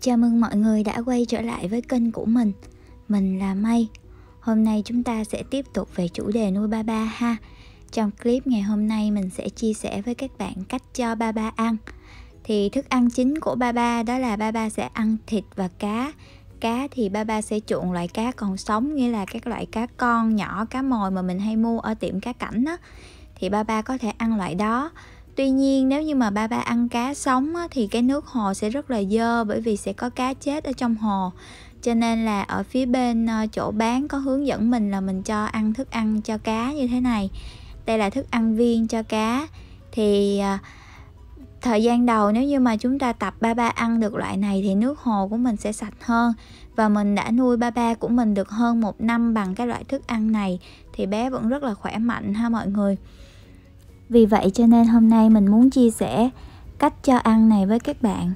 Chào mừng mọi người đã quay trở lại với kênh của mình Mình là May Hôm nay chúng ta sẽ tiếp tục về chủ đề nuôi ba ba ha Trong clip ngày hôm nay mình sẽ chia sẻ với các bạn cách cho ba ba ăn Thì thức ăn chính của ba ba đó là ba ba sẽ ăn thịt và cá Cá thì ba ba sẽ chuộng loại cá còn sống Nghĩa là các loại cá con nhỏ, cá mồi mà mình hay mua ở tiệm cá cảnh đó Thì ba ba có thể ăn loại đó tuy nhiên nếu như mà ba ba ăn cá sống á, thì cái nước hồ sẽ rất là dơ bởi vì sẽ có cá chết ở trong hồ cho nên là ở phía bên ờ, chỗ bán có hướng dẫn mình là mình cho ăn thức ăn cho cá như thế này đây là thức ăn viên cho cá thì ờ, thời gian đầu nếu như mà chúng ta tập ba ba ăn được loại này thì nước hồ của mình sẽ sạch hơn và mình đã nuôi ba ba của mình được hơn một năm bằng cái loại thức ăn này thì bé vẫn rất là khỏe mạnh ha mọi người vì vậy cho nên hôm nay mình muốn chia sẻ cách cho ăn này với các bạn.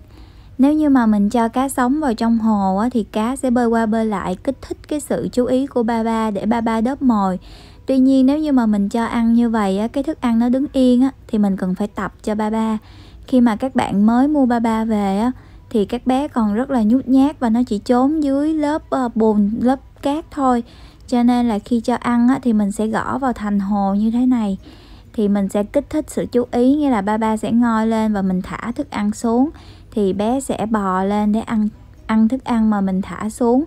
Nếu như mà mình cho cá sống vào trong hồ á, thì cá sẽ bơi qua bơi lại kích thích cái sự chú ý của ba ba để ba ba đớp mồi. Tuy nhiên nếu như mà mình cho ăn như vậy á, cái thức ăn nó đứng yên á, thì mình cần phải tập cho ba ba. Khi mà các bạn mới mua ba ba về á, thì các bé còn rất là nhút nhát và nó chỉ trốn dưới lớp uh, bùn, lớp cát thôi. Cho nên là khi cho ăn á, thì mình sẽ gõ vào thành hồ như thế này thì mình sẽ kích thích sự chú ý nghĩa là ba ba sẽ ngoi lên và mình thả thức ăn xuống thì bé sẽ bò lên để ăn ăn thức ăn mà mình thả xuống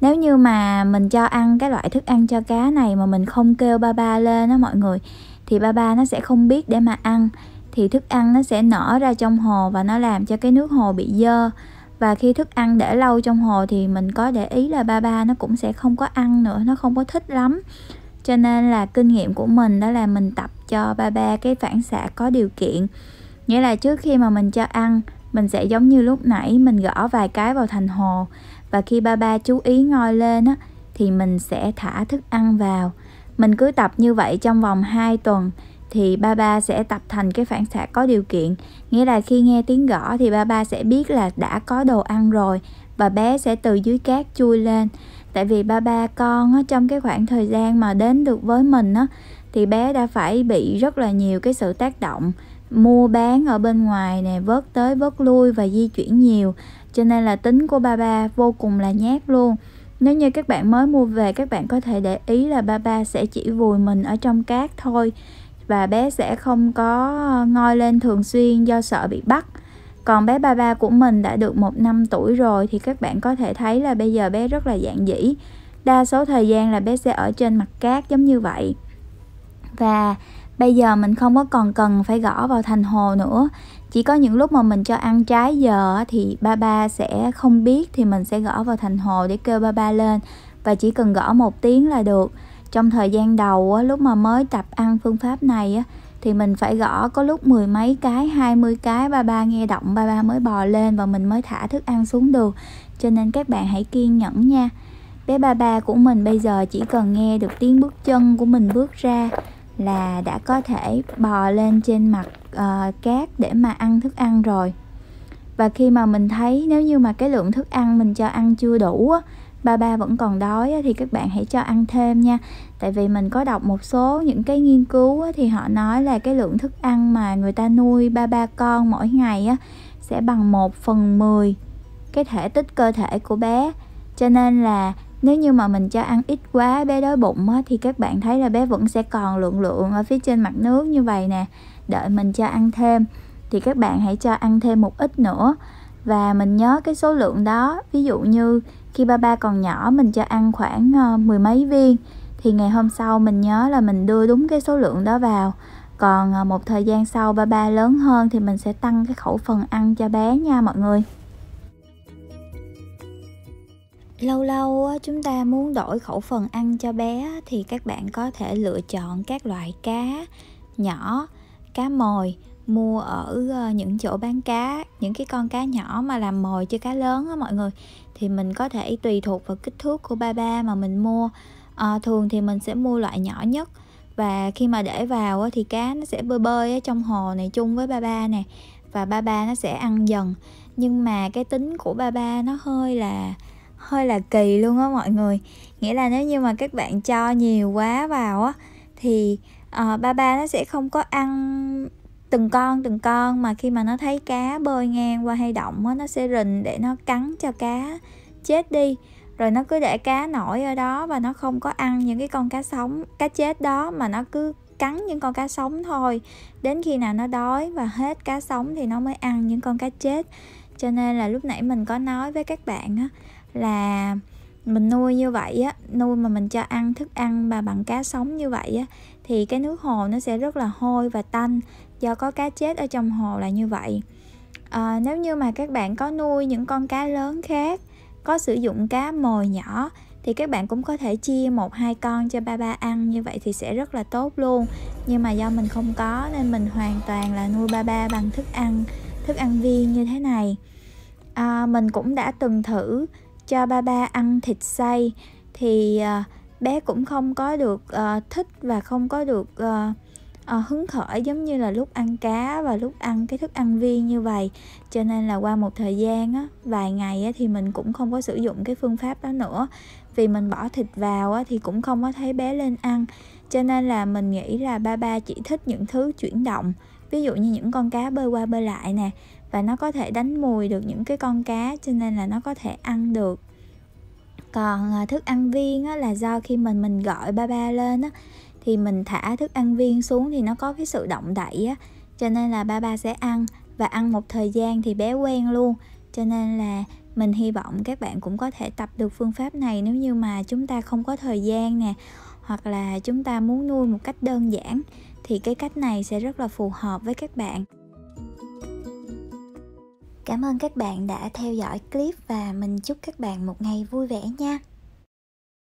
nếu như mà mình cho ăn cái loại thức ăn cho cá này mà mình không kêu ba ba lên đó mọi người thì ba ba nó sẽ không biết để mà ăn thì thức ăn nó sẽ nở ra trong hồ và nó làm cho cái nước hồ bị dơ và khi thức ăn để lâu trong hồ thì mình có để ý là ba ba nó cũng sẽ không có ăn nữa nó không có thích lắm cho nên là kinh nghiệm của mình đó là mình tập cho ba ba cái phản xạ có điều kiện nghĩa là trước khi mà mình cho ăn mình sẽ giống như lúc nãy mình gõ vài cái vào thành hồ và khi ba ba chú ý ngoi lên á thì mình sẽ thả thức ăn vào mình cứ tập như vậy trong vòng 2 tuần thì ba ba sẽ tập thành cái phản xạ có điều kiện nghĩa là khi nghe tiếng gõ thì ba ba sẽ biết là đã có đồ ăn rồi và bé sẽ từ dưới cát chui lên tại vì ba ba con á, trong cái khoảng thời gian mà đến được với mình á, thì bé đã phải bị rất là nhiều cái sự tác động mua bán ở bên ngoài nè vớt tới vớt lui và di chuyển nhiều cho nên là tính của ba ba vô cùng là nhát luôn nếu như các bạn mới mua về các bạn có thể để ý là ba ba sẽ chỉ vùi mình ở trong cát thôi và bé sẽ không có ờ, ngoi lên thường xuyên do sợ bị bắt còn bé ba ba của mình đã được một năm tuổi rồi thì các bạn có thể thấy là bây giờ bé rất là dạng dĩ đa số thời gian là bé sẽ ở trên mặt cát giống như vậy và bây giờ mình không có còn cần phải gõ vào thành hồ nữa chỉ có những lúc mà mình cho ăn trái giờ thì ba ba sẽ không biết thì mình sẽ gõ vào thành hồ để kêu ba ba lên và chỉ cần gõ một tiếng là được trong thời gian đầu lúc mà mới tập ăn phương pháp này thì mình phải gõ có lúc mười mấy cái hai mươi cái ba ba nghe động ba ba mới bò lên và mình mới thả thức ăn xuống được cho nên các bạn hãy kiên nhẫn nha bé ba ba của mình bây giờ chỉ cần nghe được tiếng bước chân của mình bước ra là đã có thể bò lên trên mặt uh, cát để mà ăn thức ăn rồi và khi mà mình thấy nếu như mà cái lượng thức ăn mình cho ăn chưa đủ á, ba ba vẫn còn đói thì các bạn hãy cho ăn thêm nha tại vì mình có đọc một số những cái nghiên cứu thì họ nói là cái lượng thức ăn mà người ta nuôi ba ba con mỗi ngày sẽ bằng một phần mười cái thể tích cơ thể của bé cho nên là nếu như mà mình cho ăn ít quá bé đói bụng á, thì các bạn thấy là bé vẫn sẽ còn lượng lượng ở phía trên mặt nước như vậy nè đợi mình cho ăn thêm thì các bạn hãy cho ăn thêm một ít nữa và mình nhớ cái số lượng đó ví dụ như khi ba ba còn nhỏ mình cho ăn khoảng uh, mười mấy viên thì ngày hôm sau mình nhớ là mình đưa đúng cái số lượng đó vào còn uh, một thời gian sau ba ba lớn hơn thì mình sẽ tăng cái khẩu phần ăn cho bé nha mọi người lâu lâu chúng ta muốn đổi khẩu phần ăn cho bé thì các bạn có thể lựa chọn các loại cá nhỏ cá mồi mua ở ờ, những chỗ bán cá những cái con cá nhỏ mà làm mồi cho cá lớn á mọi người thì mình có thể tùy thuộc vào kích thước của ba ba mà mình mua à, thường thì mình sẽ mua loại nhỏ nhất và khi mà để vào thì cá nó sẽ bơi bơi trong hồ này chung với ba ba nè và ba ba nó sẽ ăn dần nhưng mà cái tính của ba ba nó hơi là hơi là kỳ luôn á mọi người nghĩa là nếu như mà các bạn cho nhiều quá vào á thì uh, ba ba nó sẽ không có ăn từng con từng con mà khi mà nó thấy cá bơi ngang qua hay động á, nó sẽ rình để nó cắn cho cá chết đi rồi nó cứ để cá nổi ở đó và nó không có ăn những cái con cá sống cá chết đó mà nó cứ cắn những con cá sống thôi đến khi nào nó đói và hết cá sống thì nó mới ăn những con cá chết cho nên là lúc nãy mình có nói với các bạn á, là mình nuôi như vậy á nuôi mà mình cho ăn thức ăn mà bằng cá sống như vậy á thì cái nước hồ nó sẽ rất là hôi và tanh do có cá chết ở trong hồ là như vậy à, nếu như mà các bạn có nuôi những con cá lớn khác có sử dụng cá mồi nhỏ thì các bạn cũng có thể chia một hai con cho ba ba ăn như vậy thì sẽ rất là tốt luôn nhưng mà do mình không có nên mình hoàn toàn là nuôi ba ba bằng thức ăn thức ăn viên như thế này à, mình cũng đã từng thử cho ba ba ăn thịt xay thì à, bé cũng không có được à, thích và không có được à, à, hứng khởi giống như là lúc ăn cá và lúc ăn cái thức ăn viên như vậy cho nên là qua một thời gian á, vài ngày á, thì mình cũng không có sử dụng cái phương pháp đó nữa vì mình bỏ thịt vào á, thì cũng không có thấy bé lên ăn cho nên là mình nghĩ là ba ba chỉ thích những thứ chuyển động ví dụ như những con cá bơi qua bơi lại nè và nó có thể đánh mùi được những cái con cá cho nên là nó có thể ăn được còn à, thức ăn viên á, là do khi mình mình gọi ba ba lên á, thì mình thả thức ăn viên xuống thì nó có cái sự động đậy á cho nên là ba ba sẽ ăn và ăn một thời gian thì bé quen luôn cho nên là mình hy vọng các bạn cũng có thể tập được phương pháp này nếu như mà chúng ta không có thời gian nè hoặc là chúng ta muốn nuôi một cách đơn giản thì cái cách này sẽ rất là phù hợp với các bạn cảm ơn các bạn đã theo dõi clip và mình chúc các bạn một ngày vui vẻ nha